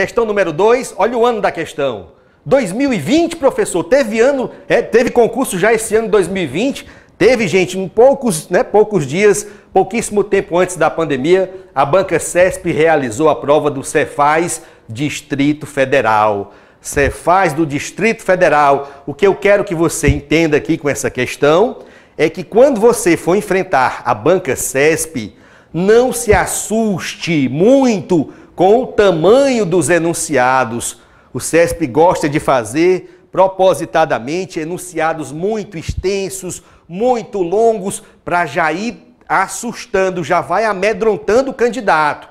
Questão número 2, olha o ano da questão. 2020, professor, teve ano, é, teve concurso já esse ano de 2020. Teve, gente, em poucos, né, poucos dias, pouquíssimo tempo antes da pandemia, a Banca CESP realizou a prova do Cefaz Distrito Federal. Cefaz do Distrito Federal. O que eu quero que você entenda aqui com essa questão é que quando você for enfrentar a Banca CESP, não se assuste muito com o tamanho dos enunciados. O CESP gosta de fazer propositadamente enunciados muito extensos, muito longos, para já ir assustando, já vai amedrontando o candidato.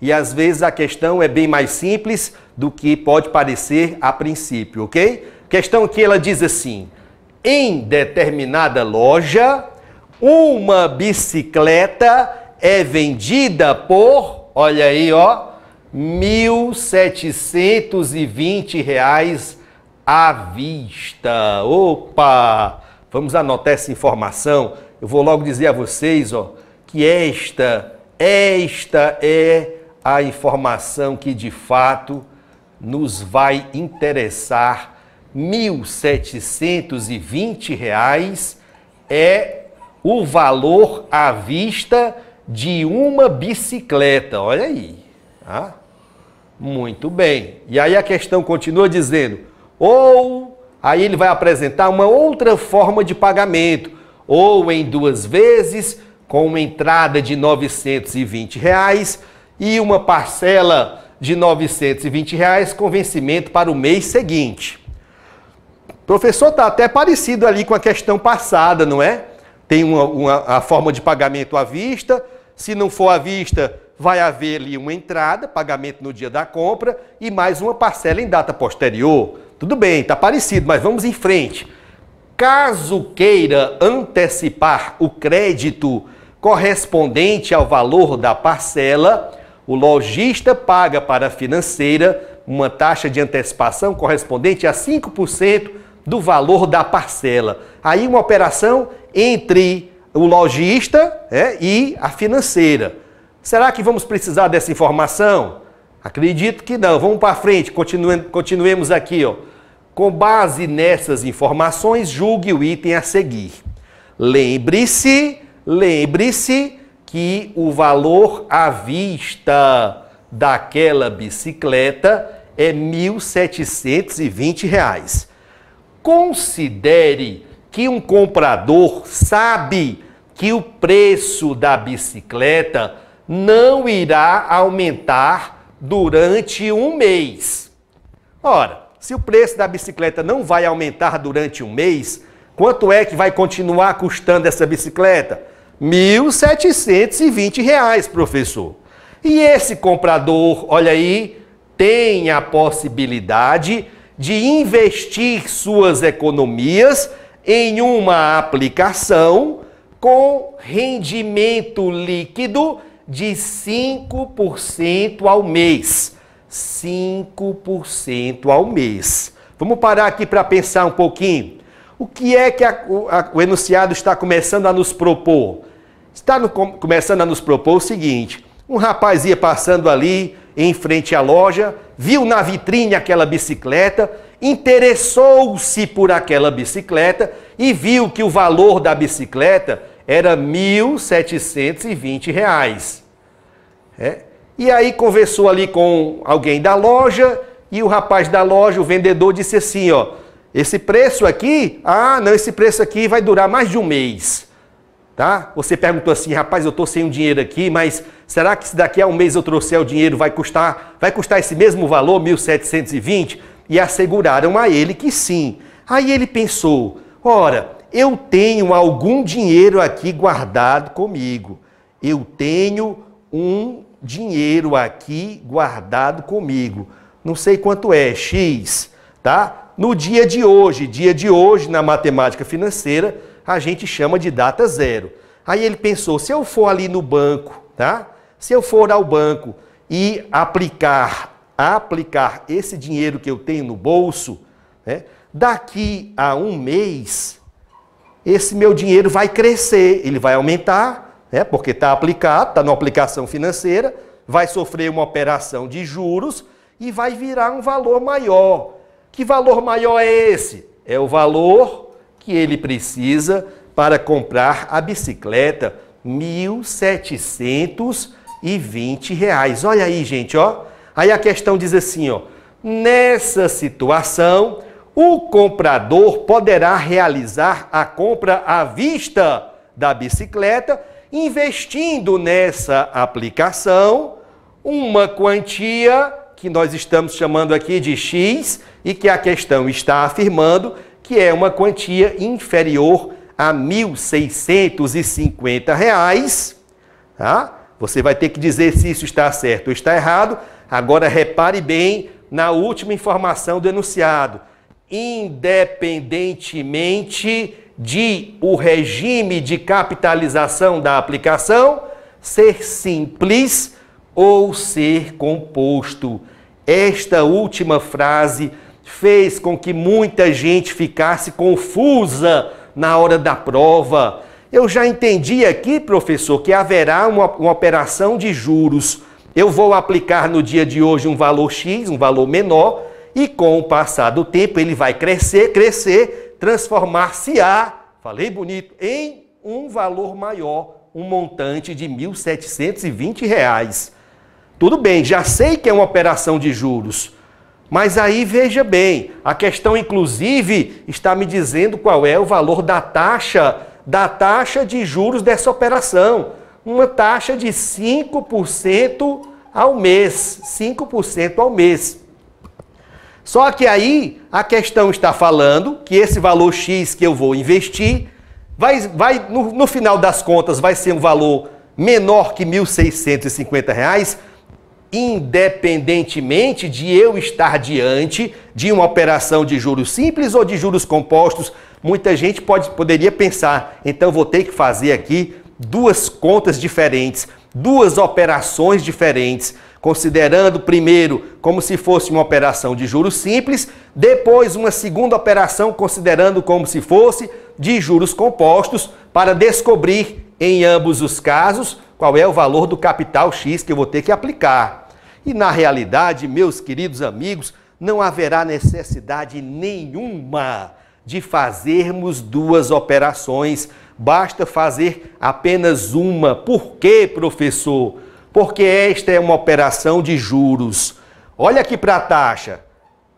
E às vezes a questão é bem mais simples do que pode parecer a princípio, ok? Questão que ela diz assim: em determinada loja, uma bicicleta é vendida por, olha aí, ó, 1.720 reais à vista. Opa! Vamos anotar essa informação. Eu vou logo dizer a vocês, ó, que esta, esta é a informação que de fato nos vai interessar. R$ 1.720 é o valor à vista de uma bicicleta. Olha aí. Ah, Muito bem. E aí a questão continua dizendo: ou aí ele vai apresentar uma outra forma de pagamento, ou em duas vezes, com uma entrada de R$ 920 reais, e uma parcela de R$ 920 reais com vencimento para o mês seguinte. professor, está até parecido ali com a questão passada, não é? Tem uma, uma, a forma de pagamento à vista, se não for à vista, vai haver ali uma entrada, pagamento no dia da compra e mais uma parcela em data posterior. Tudo bem, está parecido, mas vamos em frente. Caso queira antecipar o crédito correspondente ao valor da parcela, o lojista paga para a financeira uma taxa de antecipação correspondente a 5% do valor da parcela. Aí uma operação entre o lojista é, e a financeira. Será que vamos precisar dessa informação? Acredito que não. Vamos para frente, continuemos aqui. Ó. Com base nessas informações, julgue o item a seguir. Lembre-se, lembre-se que o valor à vista daquela bicicleta é R$ 1.720. Reais. Considere que um comprador sabe que o preço da bicicleta não irá aumentar durante um mês. Ora, se o preço da bicicleta não vai aumentar durante um mês, quanto é que vai continuar custando essa bicicleta? R$ 1.720, professor. E esse comprador, olha aí, tem a possibilidade de investir suas economias em uma aplicação com rendimento líquido de 5% ao mês. 5% ao mês. Vamos parar aqui para pensar um pouquinho. O que é que a, a, o enunciado está começando a nos propor? Está no, começando a nos propor o seguinte: um rapaz ia passando ali em frente à loja, viu na vitrine aquela bicicleta, interessou-se por aquela bicicleta e viu que o valor da bicicleta era R$ 1.720. É. E aí conversou ali com alguém da loja e o rapaz da loja, o vendedor, disse assim, ó, esse preço aqui, ah, não, esse preço aqui vai durar mais de um mês. Tá? Você perguntou assim, rapaz, eu estou sem o um dinheiro aqui, mas será que se daqui a um mês eu trouxer o dinheiro vai custar, vai custar esse mesmo valor, 1.720? E asseguraram a ele que sim. Aí ele pensou, ora, eu tenho algum dinheiro aqui guardado comigo. Eu tenho um dinheiro aqui guardado comigo. Não sei quanto é, X, tá? No dia de hoje, dia de hoje na matemática financeira, a gente chama de data zero. Aí ele pensou, se eu for ali no banco, tá? Se eu for ao banco e aplicar, aplicar esse dinheiro que eu tenho no bolso, né? daqui a um mês esse meu dinheiro vai crescer, ele vai aumentar, né? porque está aplicado, está numa aplicação financeira, vai sofrer uma operação de juros e vai virar um valor maior. Que valor maior é esse? É o valor que ele precisa para comprar a bicicleta, R$ 1.720. Olha aí, gente, ó. Aí a questão diz assim, ó: nessa situação, o comprador poderá realizar a compra à vista da bicicleta, investindo nessa aplicação uma quantia que nós estamos chamando aqui de X e que a questão está afirmando que é uma quantia inferior a R$ 1.650. Reais, tá? Você vai ter que dizer se isso está certo ou está errado. Agora repare bem na última informação do enunciado independentemente de o regime de capitalização da aplicação ser simples ou ser composto. Esta última frase fez com que muita gente ficasse confusa na hora da prova. Eu já entendi aqui, professor, que haverá uma, uma, operação de juros. Eu vou aplicar no dia de hoje um valor X, um valor menor, e com o passar do tempo ele vai crescer, crescer, transformar-se-á, falei bonito, em um valor maior, um montante de R$ 1.720. Reais. Tudo bem, já sei que é uma operação de juros, mas aí veja bem, a questão inclusive está me dizendo qual é o valor da taxa, da taxa de juros dessa operação. Uma taxa de 5% ao mês, 5% ao mês. Só que aí a questão está falando que esse valor X que eu vou investir vai, vai no, no final das contas, vai ser um valor menor que R$ 1.650, reais, independentemente de eu estar diante de uma operação de juros simples ou de juros compostos. Muita gente pode, poderia pensar, então vou ter que fazer aqui duas contas diferentes, duas operações diferentes considerando primeiro como se fosse uma operação de juros simples, depois uma segunda operação considerando como se fosse de juros compostos, para descobrir em ambos os casos qual é o valor do capital X que eu vou ter que aplicar. E na realidade, meus queridos amigos, não haverá necessidade nenhuma de fazermos duas operações, basta fazer apenas uma. Por quê, professor? porque esta é uma operação de juros. Olha aqui para a taxa.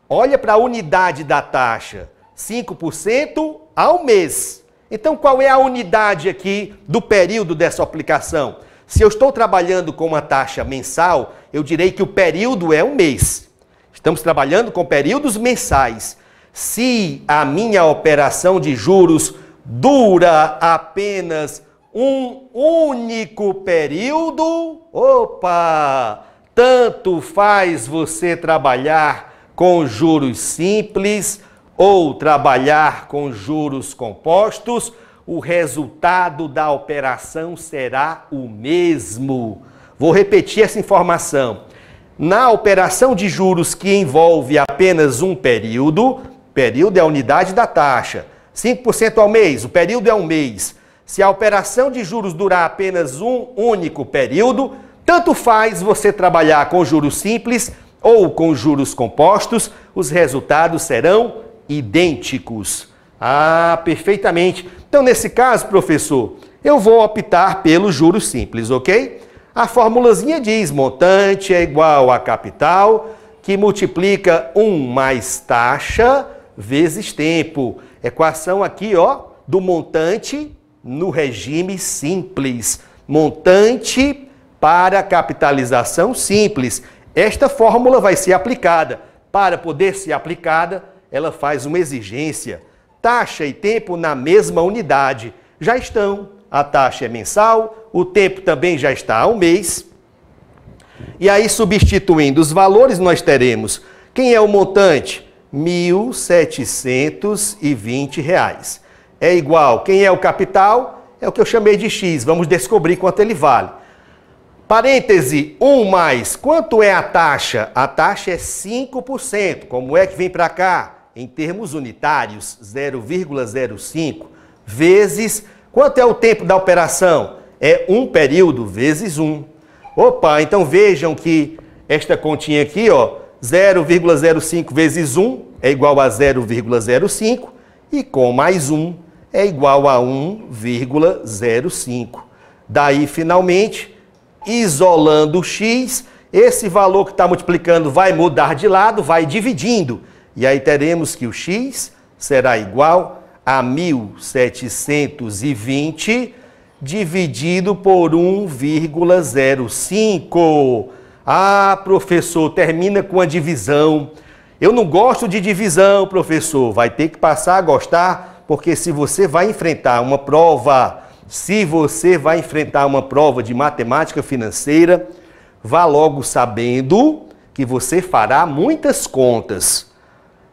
Olha para a unidade da taxa. 5% ao mês. Então, qual é a unidade aqui do período dessa aplicação? Se eu estou trabalhando com uma taxa mensal, eu direi que o período é um mês. Estamos trabalhando com períodos mensais. Se a minha operação de juros dura apenas um único período, opa, tanto faz você trabalhar com juros simples ou trabalhar com juros compostos, o resultado da operação será o mesmo. Vou repetir essa informação. Na operação de juros que envolve apenas um período, período é a unidade da taxa, 5% ao mês, o período é um mês. Se a operação de juros durar apenas um único período, tanto faz você trabalhar com juros simples ou com juros compostos, os resultados serão idênticos. Ah, perfeitamente. Então, nesse caso, professor, eu vou optar pelo juros simples, ok? A formulazinha diz montante é igual a capital, que multiplica 1 mais taxa vezes tempo. Equação aqui, ó, do montante no regime simples, montante para capitalização simples. Esta fórmula vai ser aplicada. Para poder ser aplicada, ela faz uma exigência. Taxa e tempo na mesma unidade. Já estão. A taxa é mensal, o tempo também já está a um mês. E aí, substituindo os valores, nós teremos quem é o montante? R$ 1.720 é igual. Quem é o capital? É o que eu chamei de X. Vamos descobrir quanto ele vale. Parêntese 1 mais. Quanto é a taxa? A taxa é 5%. Como é que vem para cá? Em termos unitários, 0,05 vezes. Quanto é o tempo da operação? É um período vezes 1. Opa, então vejam que esta continha aqui, ó, 0,05 vezes 1 é igual a 0,05 e com mais 1 é igual a 1,05. Daí, finalmente, isolando o x, esse valor que está multiplicando vai mudar de lado, vai dividindo. E aí teremos que o x será igual a 1720 dividido por 1,05. Ah, professor, termina com a divisão. Eu não gosto de divisão, professor. Vai ter que passar a gostar porque se você vai enfrentar uma prova, se você vai enfrentar uma prova de matemática financeira, vá logo sabendo que você fará muitas contas.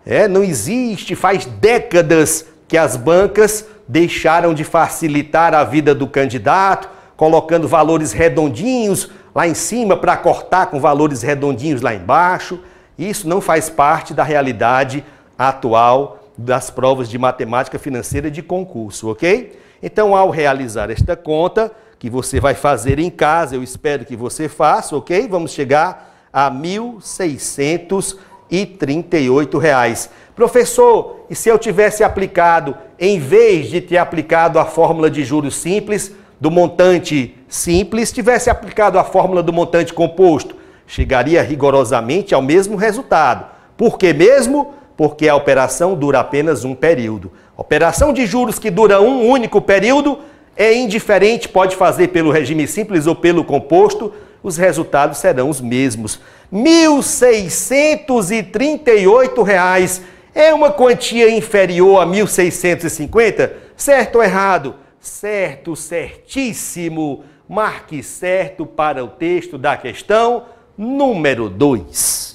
É, não existe, faz décadas que as bancas deixaram de facilitar a vida do candidato, colocando valores redondinhos lá em cima para cortar com valores redondinhos lá embaixo. Isso não faz parte da realidade atual das provas de matemática financeira de concurso, ok? Então, ao realizar esta conta, que você vai fazer em casa, eu espero que você faça, ok? Vamos chegar a R$ 1.638. Professor, e se eu tivesse aplicado, em vez de ter aplicado a fórmula de juros simples, do montante simples, tivesse aplicado a fórmula do montante composto, chegaria rigorosamente ao mesmo resultado. Por que mesmo? porque a operação dura apenas um período. Operação de juros que dura um único período é indiferente, pode fazer pelo regime simples ou pelo composto, os resultados serão os mesmos. R$ 1.638 é uma quantia inferior a 1.650? Certo ou errado? Certo, certíssimo. Marque certo para o texto da questão número 2.